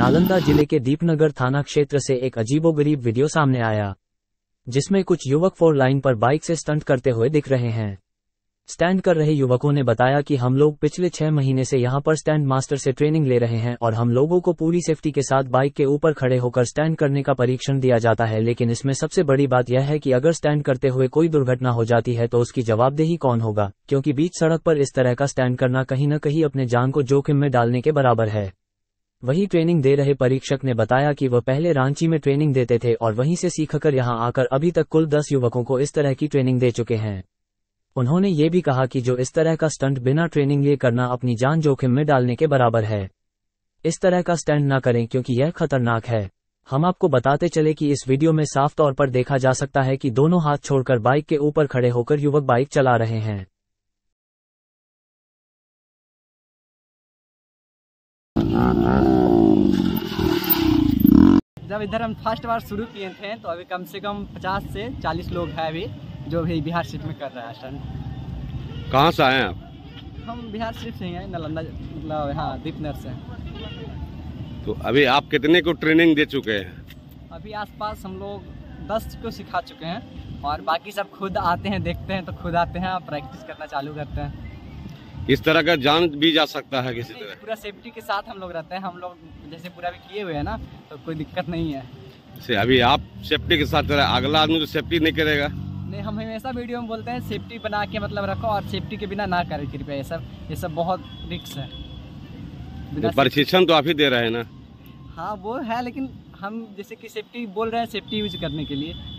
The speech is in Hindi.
नालंदा जिले के दीपनगर थाना क्षेत्र से एक अजीबोगरीब वीडियो सामने आया जिसमें कुछ युवक फोर लाइन पर बाइक से स्टंट करते हुए दिख रहे हैं स्टैंड कर रहे युवकों ने बताया कि हम लोग पिछले छह महीने से यहाँ पर स्टैंड मास्टर से ट्रेनिंग ले रहे हैं और हम लोगों को पूरी सेफ्टी के साथ बाइक के ऊपर खड़े होकर स्टैंड करने का परीक्षण दिया जाता है लेकिन इसमें सबसे बड़ी बात यह है कि अगर स्टैंड करते हुए कोई दुर्घटना हो जाती है तो उसकी जवाबदेही कौन होगा क्योंकि बीच सड़क पर इस तरह का स्टैंड करना कहीं न कहीं अपने जान को जोखिम में डालने के बराबर है वही ट्रेनिंग दे रहे परीक्षक ने बताया कि वह पहले रांची में ट्रेनिंग देते थे और वहीं से सीखकर यहां आकर अभी तक कुल दस युवकों को इस तरह की ट्रेनिंग दे चुके हैं उन्होंने ये भी कहा कि जो इस तरह का स्टंट बिना ट्रेनिंग लिए करना अपनी जान जोखिम में डालने के बराबर है इस तरह का स्टंट न करें क्योंकि यह खतरनाक है हम आपको बताते चले कि इस वीडियो में साफ तौर पर देखा जा सकता है कि दोनों हाथ छोड़कर बाइक के ऊपर खड़े होकर युवक बाइक चला रहे हैं जब इधर हम फर्स्ट बार शुरू किए थे तो अभी कम से कम 50 से 40 लोग हैं अभी जो भी बिहार शिफ्ट में कर रहे हैं स्टंट कहाँ से आए हैं आप हम बिहार शिफ्ट से हैं नालंदा मतलब यहाँ दीपनर से तो अभी आप कितने को ट्रेनिंग दे चुके हैं अभी आसपास हम लोग दस को सिखा चुके हैं और बाकी सब खुद आते हैं देखते हैं तो खुद आते हैं और प्रैक्टिस करना चालू करते हैं इस तरह का जान भी जा सकता है किसी तरह पूरा सेफ्टी के साथ हम लोग रहते हैं हम लोग जैसे पूरा भी किए हुए हैं ना तो कोई दिक्कत नहीं है से अभी आप सेफ्टी के साथ रहे अगला आदमी तो सेफ्टी नहीं करेगा नहीं हम हमेशा वीडियो में बोलते हैं सेफ्टी बना के मतलब रखो और सेफ्टी के बिना ना करें कृपया ये सब ये सब बहुत रिक्स है तो प्रशिक्षण तो आप ही दे रहे हैं ना हाँ वो है लेकिन हम जैसे कि सेफ्टी बोल रहे हैं सेफ्टी यूज करने के लिए